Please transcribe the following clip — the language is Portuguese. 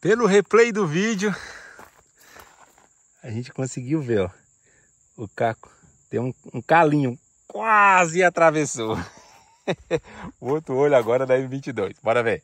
Pelo replay do vídeo, a gente conseguiu ver, ó. O caco tem um, um calinho, quase atravessou. o outro olho agora da M22. Bora ver.